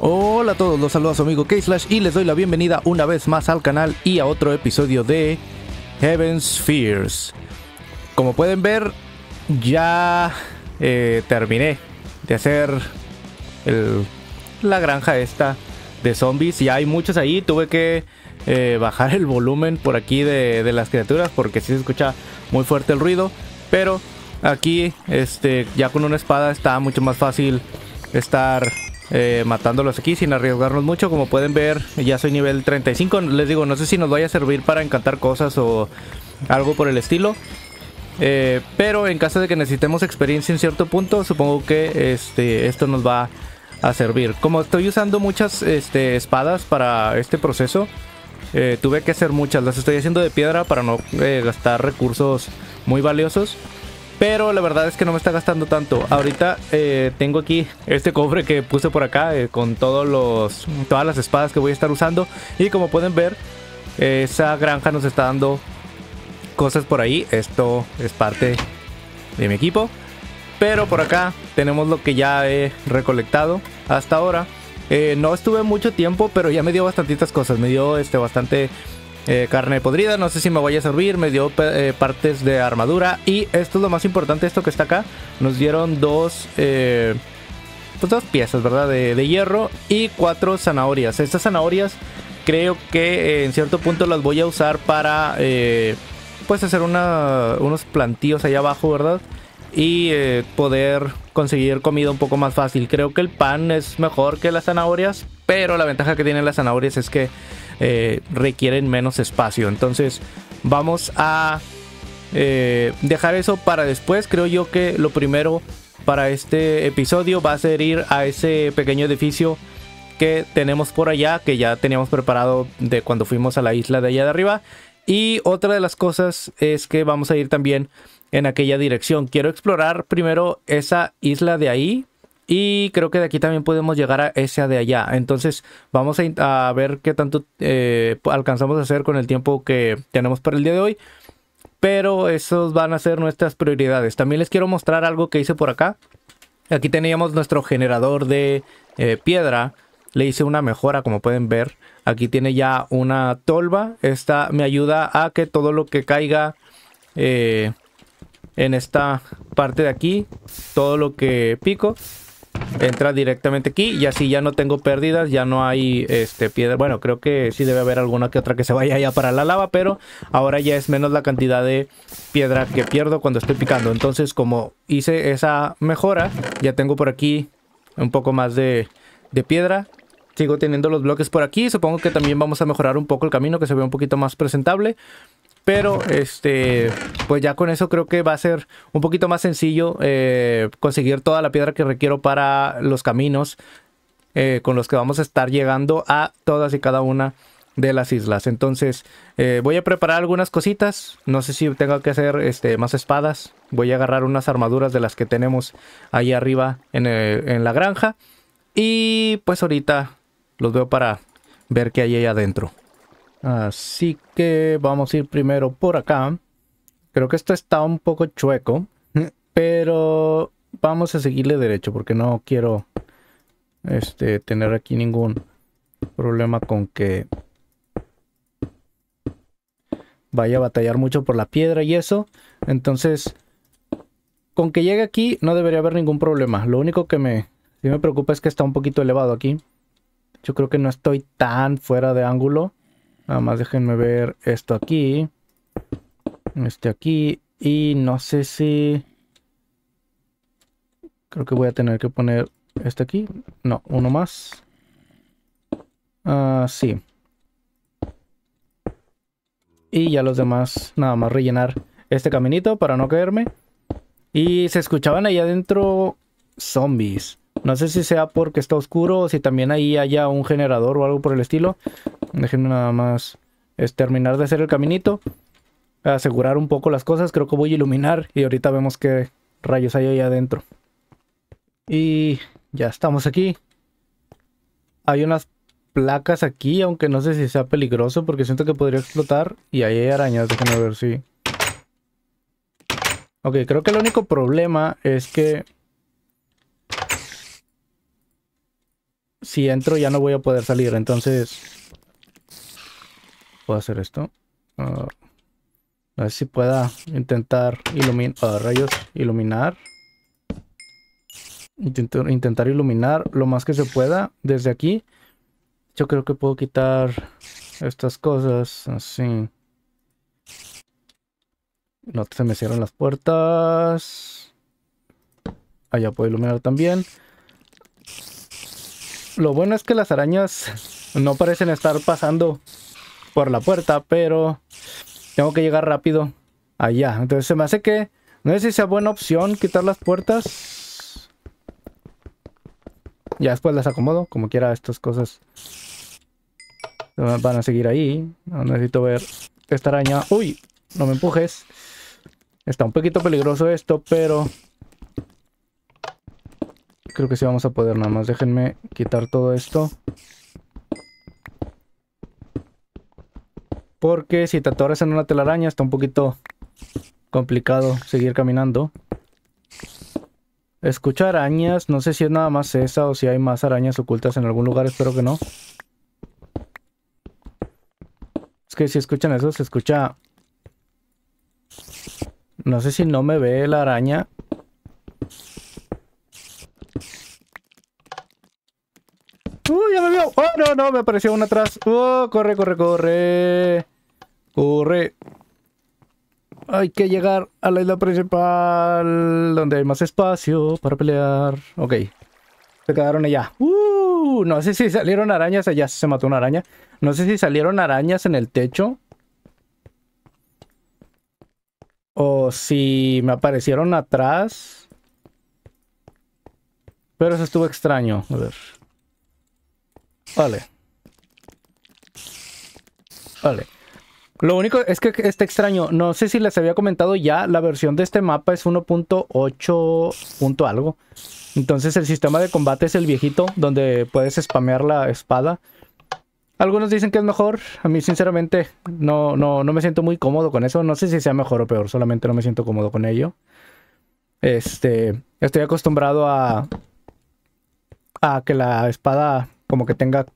Hola a todos, los a su amigo K-Slash y les doy la bienvenida una vez más al canal y a otro episodio de Heaven's Fears. Como pueden ver, ya eh, terminé de hacer la granja esta de zombies. y hay muchos ahí, tuve que eh, bajar el volumen por aquí de, las criaturas porque si se escucha muy fuerte el ruido. Pero aquí, este, ya con una espada está mucho más fácil estar eh, matándolos aquí sin arriesgarnos mucho. Como pueden ver, ya soy nivel 35. Les digo, no sé si nos vaya a servir para encantar cosas o algo por el estilo. Eh, pero en caso de que necesitemos experiencia en cierto punto, supongo que este, esto nos va a servir. Como estoy usando muchas este, espadas para este proceso, eh, tuve que hacer muchas. Las estoy haciendo de piedra para no gastar recursos muy valiosos. Pero la verdad es que no me está gastando tanto. Ahorita eh, tengo aquí este cofre que puse por acá eh, con todos los, todas las espadas que voy a estar usando. Y como pueden ver, esa granja nos está dando cosas por ahí. Esto es parte de mi equipo. Pero por acá tenemos lo que ya he recolectado hasta ahora. Eh, no estuve mucho tiempo, pero ya me dio bastantitas cosas. Me dio este, bastante eh, carne podrida, no sé si me voy a servir, me dio eh, partes de armadura y esto es lo más importante, esto que está acá, nos dieron dos... Eh, pues dos piezas, ¿verdad? De, hierro y cuatro zanahorias. Estas zanahorias creo que en cierto punto las voy a usar para pues hacer unos plantíos allá abajo, ¿verdad? Y poder conseguir comida un poco más fácil. Creo que el pan es mejor que las zanahorias, pero la ventaja que tienen las zanahorias es que eh, requieren menos espacio. Entonces vamos a eh, dejar eso para después. Creo yo que lo primero para este episodio va a ser ir a ese pequeño edificio que tenemos por allá, que ya teníamos preparado de cuando fuimos a la isla de allá de arriba. Y otra de las cosas es que vamos a ir también en aquella dirección. Quiero explorar primero esa isla de ahí, y creo que de aquí también podemos llegar a esa de allá. Entonces vamos a, ver qué tanto eh, alcanzamos a hacer con el tiempo que tenemos para el día de hoy. Pero esos van a ser nuestras prioridades. También les quiero mostrar algo que hice por acá. Aquí teníamos nuestro generador de eh, piedra. Le hice una mejora como pueden ver. Aquí tiene ya una tolva. Esta me ayuda a que todo lo que caiga eh, en esta parte de aquí. Todo lo que pico entra directamente aquí y así ya no tengo pérdidas, ya no hay este piedra. Bueno, creo que sí debe haber alguna que otra que se vaya allá para la lava, pero ahora ya es menos la cantidad de piedra que pierdo cuando estoy picando. Entonces, como hice esa mejora, ya tengo por aquí un poco más de, de piedra. Sigo teniendo los bloques por aquí. Supongo que también vamos a mejorar un poco el camino, que se vea un poquito más presentable. Pero este, pues ya con eso creo que va a ser un poquito más sencillo eh, conseguir toda la piedra que requiero para los caminos eh, con los que vamos a estar llegando a todas y cada una de las islas. Entonces eh, voy a preparar algunas cositas. No sé si tengo que hacer este, más espadas. Voy a agarrar unas armaduras de las que tenemos ahí arriba en, en la granja. Y pues ahorita los veo para ver qué hay ahí adentro. Así que vamos a ir primero por acá. Creo que esto está un poco chueco, pero vamos a seguirle derecho porque no quiero este, tener aquí ningún problema con que vaya a batallar mucho por la piedra y eso. Entonces, con que llegue aquí no debería haber ningún problema. Lo único que me, me preocupa es que está un poquito elevado aquí. Yo creo que no estoy tan fuera de ángulo. Nada más déjenme ver esto aquí. Este aquí. Y no sé si... Creo que voy a tener que poner este aquí. No, uno más. ah sí y ya los demás, nada más rellenar este caminito para no caerme. Y se escuchaban ahí adentro zombies. No sé si sea porque está oscuro o si también ahí haya un generador o algo por el estilo. Déjenme nada más es terminar de hacer el caminito. Asegurar un poco las cosas. Creo que voy a iluminar. Y ahorita vemos qué rayos hay ahí adentro. Y ya estamos aquí. Hay unas placas aquí, aunque no sé si sea peligroso porque siento que podría explotar. Y ahí hay arañas, déjenme ver si... Ok, creo que el único problema es que... Si entro ya no voy a poder salir, entonces... Puedo hacer esto. Ah, a ver si pueda intentar iluminar. Ah, rayos, iluminar. intentar iluminar lo más que se pueda desde aquí. Yo creo que puedo quitar estas cosas así. No se me cierran las puertas. Allá puedo iluminar también. Lo bueno es que las arañas no parecen estar pasando la puerta, pero tengo que llegar rápido allá. Entonces se me hace que, no sé si sea buena opción quitar las puertas. Ya después las acomodo, como quiera estas cosas. Van a seguir ahí. No necesito ver esta araña. ¡Uy! No me empujes. Está un poquito peligroso esto, pero... Creo que sí vamos a poder nada más. Déjenme quitar todo esto. Porque si te atoras en una telaraña está un poquito complicado seguir caminando. Escucha arañas, no sé si es nada más esa o si hay más arañas ocultas en algún lugar, espero que no. Es que si escuchan eso, se escucha... No sé si no me ve la araña no, me apareció una atrás. Oh, corre, corre, corre. Corre. Hay que llegar a la isla principal, donde hay más espacio para pelear. Ok. Se quedaron allá. Uh, no sé si salieron arañas allá. Se mató una araña. No sé si salieron arañas en el techo. O si me aparecieron atrás. Pero eso estuvo extraño. A ver. Vale. Vale. Lo único es que está extraño. No sé si les había comentado ya, la versión de este mapa es 1.8 punto algo. Entonces el sistema de combate es el viejito, donde puedes spamear la espada. Algunos dicen que es mejor. A mí, sinceramente, no, no, no me siento muy cómodo con eso. No sé si sea mejor o peor, solamente no me siento cómodo con ello. Este, estoy acostumbrado a, a que la espada como que tenga,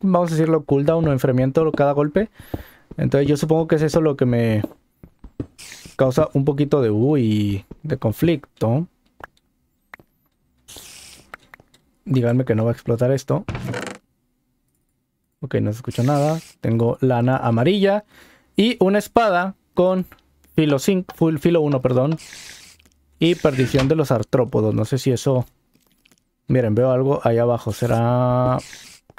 vamos a decirlo, cooldown o enfriamiento cada golpe. Entonces yo supongo que es eso lo que me causa un poquito de uy, de conflicto. Díganme que no va a explotar esto. Ok, no se escucha nada. Tengo lana amarilla y una espada con filo 5, filo 1, perdón. Y perdición de los artrópodos. No sé si eso Miren, veo algo ahí abajo. Será...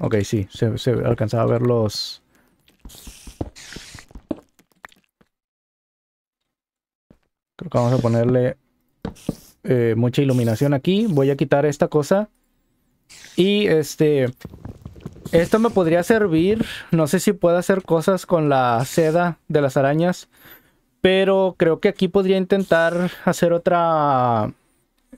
Ok, sí, se, alcanzaba a ver los... Creo que vamos a ponerle eh, mucha iluminación aquí. Voy a quitar esta cosa. Y este... Esto me podría servir. No sé si puedo hacer cosas con la seda de las arañas. Pero creo que aquí podría intentar hacer otra...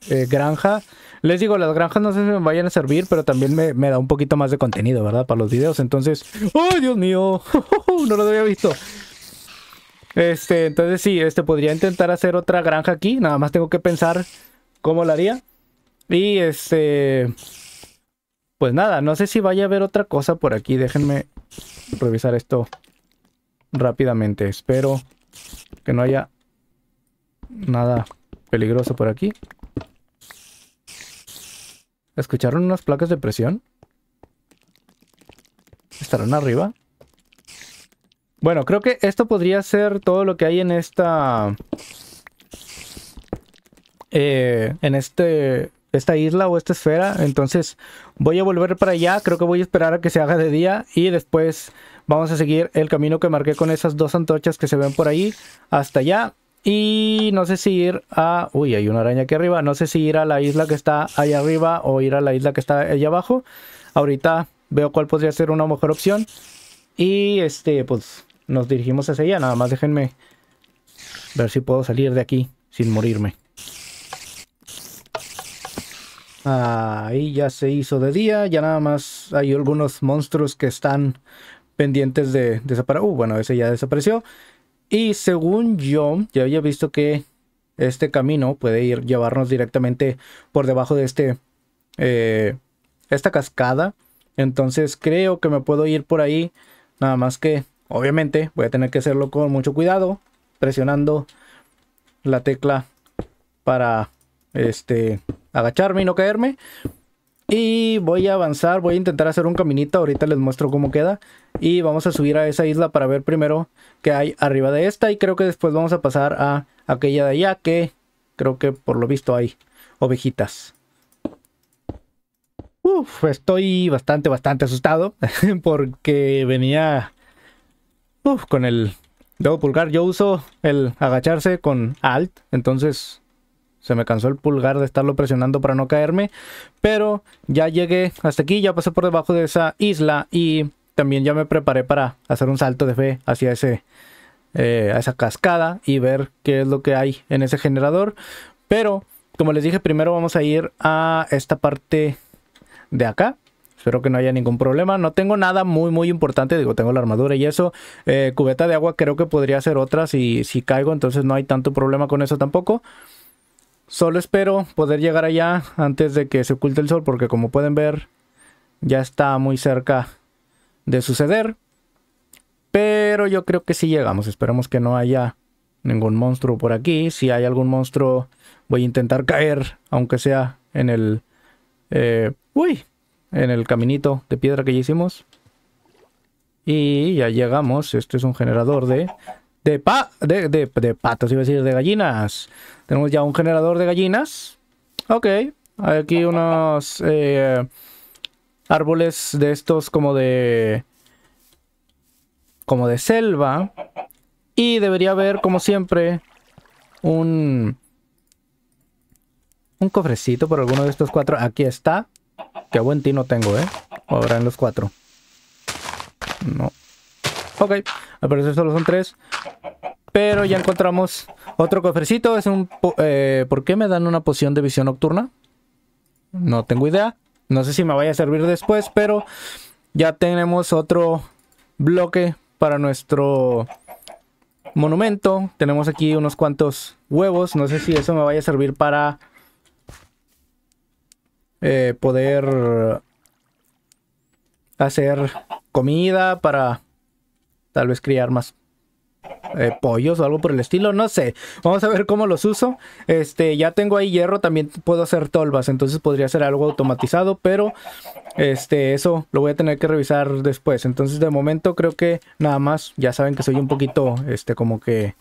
Eh, granja. Les digo, las granjas no sé si me vayan a servir, pero también me, da un poquito más de contenido, ¿verdad? Para los videos. Entonces, ¡oh, Dios mío! no lo había visto. Este, entonces sí, este podría intentar hacer otra granja aquí. Nada más tengo que pensar cómo la haría. Y este. Pues nada, no sé si vaya a haber otra cosa por aquí. Déjenme revisar esto rápidamente. Espero que no haya nada peligroso por aquí. ¿Escucharon unas placas de presión? ¿Estarán arriba? Bueno, creo que esto podría ser todo lo que hay en esta... Eh, en este esta isla o esta esfera. Entonces voy a volver para allá. Creo que voy a esperar a que se haga de día. Y después vamos a seguir el camino que marqué con esas dos antorchas que se ven por ahí. Hasta allá. Y no sé si ir a... Uy, hay una araña aquí arriba. No sé si ir a la isla que está ahí arriba o ir a la isla que está allá abajo. Ahorita veo cuál podría ser una mejor opción. Y este, pues nos dirigimos hacia ella Nada más déjenme ver si puedo salir de aquí sin morirme. Ahí ya se hizo de día. Ya nada más hay algunos monstruos que están pendientes de desaparecer. Uh, bueno, ese ya desapareció. Y según yo, ya había visto que este camino puede ir, llevarnos directamente por debajo de este, eh, esta cascada. Entonces creo que me puedo ir por ahí. Nada más que, obviamente, voy a tener que hacerlo con mucho cuidado. Presionando la tecla para este agacharme y no caerme. Y voy a avanzar, voy a intentar hacer un caminito, ahorita les muestro cómo queda. Y vamos a subir a esa isla para ver primero qué hay arriba de esta. Y creo que después vamos a pasar a aquella de allá que creo que por lo visto hay ovejitas. Uf, estoy bastante, bastante asustado porque venía uf, con el dedo pulgar. Yo uso el agacharse con alt, entonces se me cansó el pulgar de estarlo presionando para no caerme. Pero ya llegué hasta aquí, ya pasé por debajo de esa isla y también ya me preparé para hacer un salto de fe hacia ese, eh, esa cascada y ver qué es lo que hay en ese generador. Pero, como les dije, primero vamos a ir a esta parte de acá. Espero que no haya ningún problema. No tengo nada muy, muy importante. Digo, tengo la armadura y eso. Eh, cubeta de agua creo que podría ser otra si, si caigo. Entonces no hay tanto problema con eso tampoco. Solo espero poder llegar allá antes de que se oculte el sol porque como pueden ver ya está muy cerca de suceder. Pero yo creo que sí llegamos. Esperemos que no haya ningún monstruo por aquí. Si hay algún monstruo voy a intentar caer aunque sea en el... Eh, uy, en el caminito de piedra que ya hicimos. Y ya llegamos. Este es un generador de... De, de, de, de patos, iba a decir, de gallinas. Tenemos ya un generador de gallinas. Ok. Hay aquí unos eh, árboles de estos como de... Como de selva. Y debería haber, como siempre, un... Un cofrecito por alguno de estos cuatro. Aquí está. Qué buen tino tengo, ¿eh? Ahora en los cuatro. No. Ok. Al parecer solo son tres. Pero ya encontramos otro cofrecito. Es un. Eh, ¿Por qué me dan una poción de visión nocturna? No tengo idea. No sé si me vaya a servir después, pero ya tenemos otro bloque para nuestro monumento. Tenemos aquí unos cuantos huevos. No sé si eso me vaya a servir para eh, poder hacer comida, para tal vez criar más eh, pollos o algo por el estilo, no sé. Vamos a ver cómo los uso. Este, ya tengo ahí hierro, también puedo hacer tolvas, entonces podría ser algo automatizado, pero este, eso lo voy a tener que revisar después. Entonces, de momento creo que nada más, ya saben que soy un poquito este como que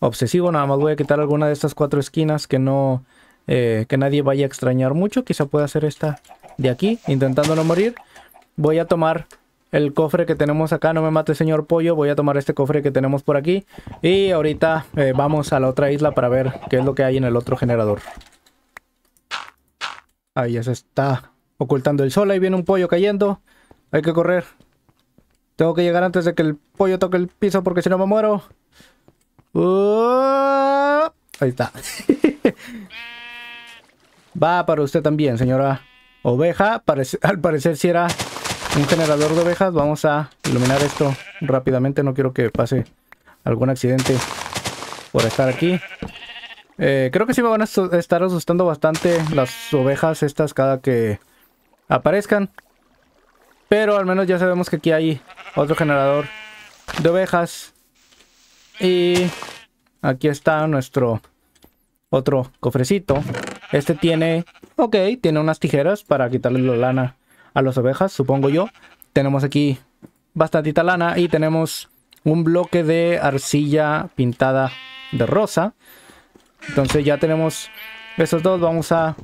obsesivo, nada más voy a quitar alguna de estas cuatro esquinas que no eh, que nadie vaya a extrañar mucho, quizá pueda hacer esta de aquí, intentando no morir. Voy a tomar el cofre que tenemos acá, no me mate señor pollo, voy a tomar este cofre que tenemos por aquí y ahorita eh, vamos a la otra isla para ver qué es lo que hay en el otro generador. Ahí ya se está ocultando el sol, ahí viene un pollo cayendo, hay que correr. Tengo que llegar antes de que el pollo toque el piso porque si no me muero. Uh, ahí está. Va para usted también, señora oveja. al parecer si era un generador de ovejas. Vamos a iluminar esto rápidamente. No quiero que pase algún accidente por estar aquí. Eh, creo que sí me van a estar asustando bastante las ovejas estas cada que aparezcan. Pero al menos ya sabemos que aquí hay otro generador de ovejas. Y aquí está nuestro otro cofrecito. Este tiene, ok, tiene unas tijeras para quitarle la lana a las ovejas, supongo yo. Tenemos aquí bastante lana y tenemos un bloque de arcilla pintada de rosa. Entonces ya tenemos esos dos. Vamos a...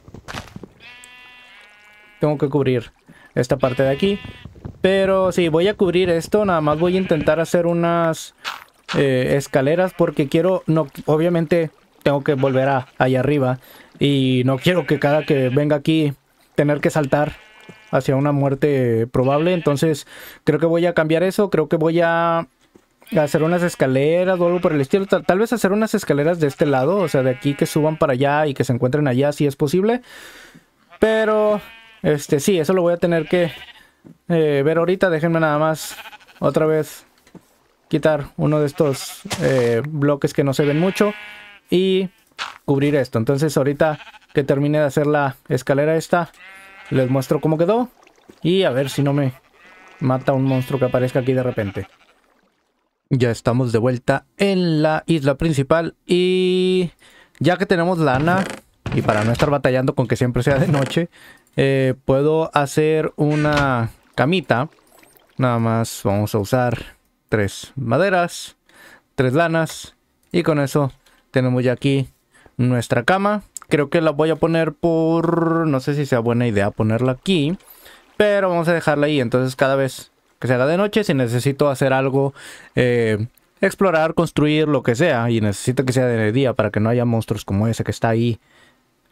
Tengo que cubrir esta parte de aquí. Pero sí, voy a cubrir esto. Nada más voy a intentar hacer unas eh, escaleras porque quiero... no Obviamente tengo que volver a, allá arriba. Y no quiero que cada que venga aquí tener que saltar hacia una muerte probable. Entonces, creo que voy a cambiar eso. Creo que voy a hacer unas escaleras o algo por el estilo. Tal, vez hacer unas escaleras de este lado, o sea, de aquí que suban para allá y que se encuentren allá si es posible. Pero, este, sí, eso lo voy a tener que eh, ver ahorita. Déjenme nada más otra vez quitar uno de estos eh, bloques que no se ven mucho y cubrir esto. Entonces, ahorita que termine de hacer la escalera esta, les muestro cómo quedó y a ver si no me mata un monstruo que aparezca aquí de repente. Ya estamos de vuelta en la isla principal y ya que tenemos lana y para no estar batallando con que siempre sea de noche, eh, puedo hacer una camita. Nada más vamos a usar tres maderas, tres lanas y con eso tenemos ya aquí nuestra cama Creo que la voy a poner por... No sé si sea buena idea ponerla aquí. Pero vamos a dejarla ahí. Entonces cada vez que sea haga de noche, si necesito hacer algo... Eh, explorar, construir, lo que sea. Y necesito que sea de día para que no haya monstruos como ese que está ahí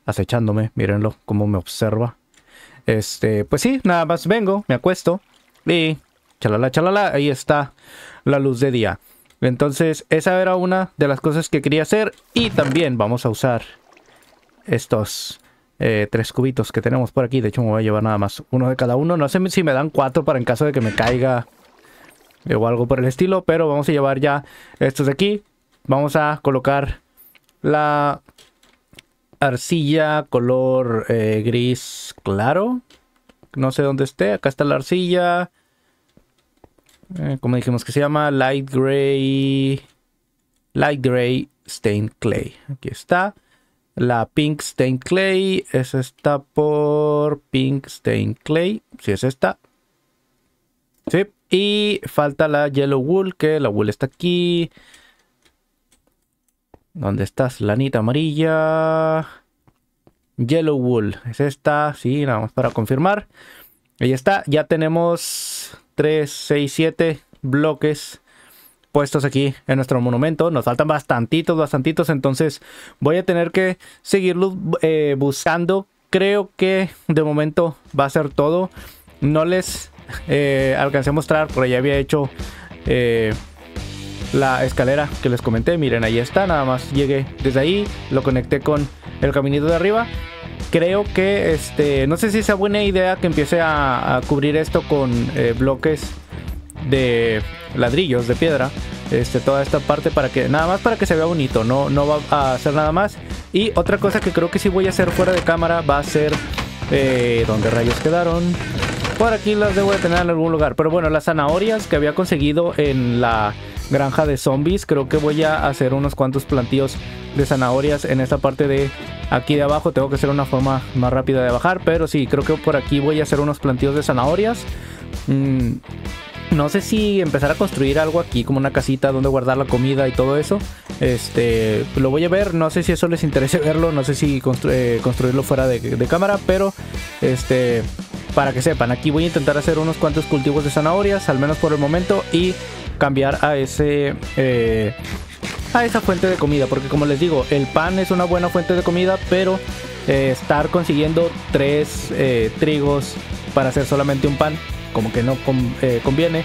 acechándome. Mírenlo, cómo me observa. Este, pues sí, nada más vengo, me acuesto y chalala, chalala, ahí está la luz de día. Entonces, esa era una de las cosas que quería hacer y también vamos a usar estos eh, tres cubitos que tenemos por aquí. De hecho, me voy a llevar nada más uno de cada uno. No sé si me dan cuatro para en caso de que me caiga o algo por el estilo. Pero vamos a llevar ya estos de aquí. Vamos a colocar la arcilla color eh, gris claro. No sé dónde esté. Acá está la arcilla. Eh, como dijimos que se llama Light Gray. Light Gray Stain Clay. Aquí está. La Pink Stain Clay es esta por Pink Stain Clay. Si es esta. Sí. Y falta la Yellow Wool, que la Wool está aquí. ¿Dónde estás? Lanita amarilla. Yellow Wool. Es esta. Sí, nada más para confirmar. Ahí está. Ya tenemos 3, 6, 7 bloques puestos aquí en nuestro monumento. Nos faltan bastantitos, bastantitos. Entonces voy a tener que seguirlos eh, buscando. Creo que de momento va a ser todo. No les eh, alcancé a mostrar, pero ya había hecho eh, la escalera que les comenté. Miren, ahí está. Nada más llegué desde ahí. Lo conecté con el caminito de arriba creo que este no sé si sea buena idea que empiece a, cubrir esto con bloques de ladrillos de piedra este, toda esta parte para que nada más para que se vea bonito, no, no va a hacer nada más. Y otra cosa que creo que sí voy a hacer fuera de cámara va a ser eh, donde rayos quedaron. Por aquí las debo de tener en algún lugar. Pero bueno, las zanahorias que había conseguido en la granja de zombies, creo que voy a hacer unos cuantos plantíos de zanahorias en esta parte de aquí de abajo. Tengo que hacer una forma más rápida de bajar, pero sí, creo que por aquí voy a hacer unos plantíos de zanahorias. Mmm no sé si empezar a construir algo aquí, como una casita donde guardar la comida y todo eso. Este, lo voy a ver, no sé si eso les interese verlo, no sé si eh, construirlo fuera de, cámara, pero este, para que sepan, aquí voy a intentar hacer unos cuantos cultivos de zanahorias, al menos por el momento, y cambiar a ese... Eh, a esa fuente de comida, porque como les digo, el pan es una buena fuente de comida, pero eh, estar consiguiendo tres trigos para hacer solamente un pan como que no eh, conviene.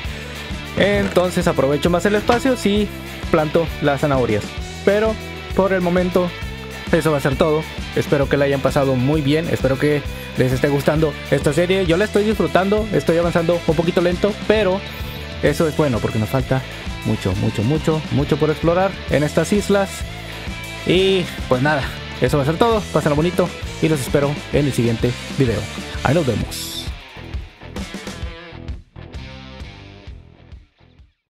Entonces aprovecho más el espacio si planto las zanahorias. Pero por el momento eso va a ser todo. Espero que la hayan pasado muy bien. Espero que les esté gustando esta serie. Yo la estoy disfrutando. Estoy avanzando un poquito lento. Pero eso es bueno porque nos falta mucho, mucho, mucho, mucho por explorar en estas islas. Y pues nada, eso va a ser todo. Pásenlo bonito y los espero en el siguiente video. Ahí nos vemos.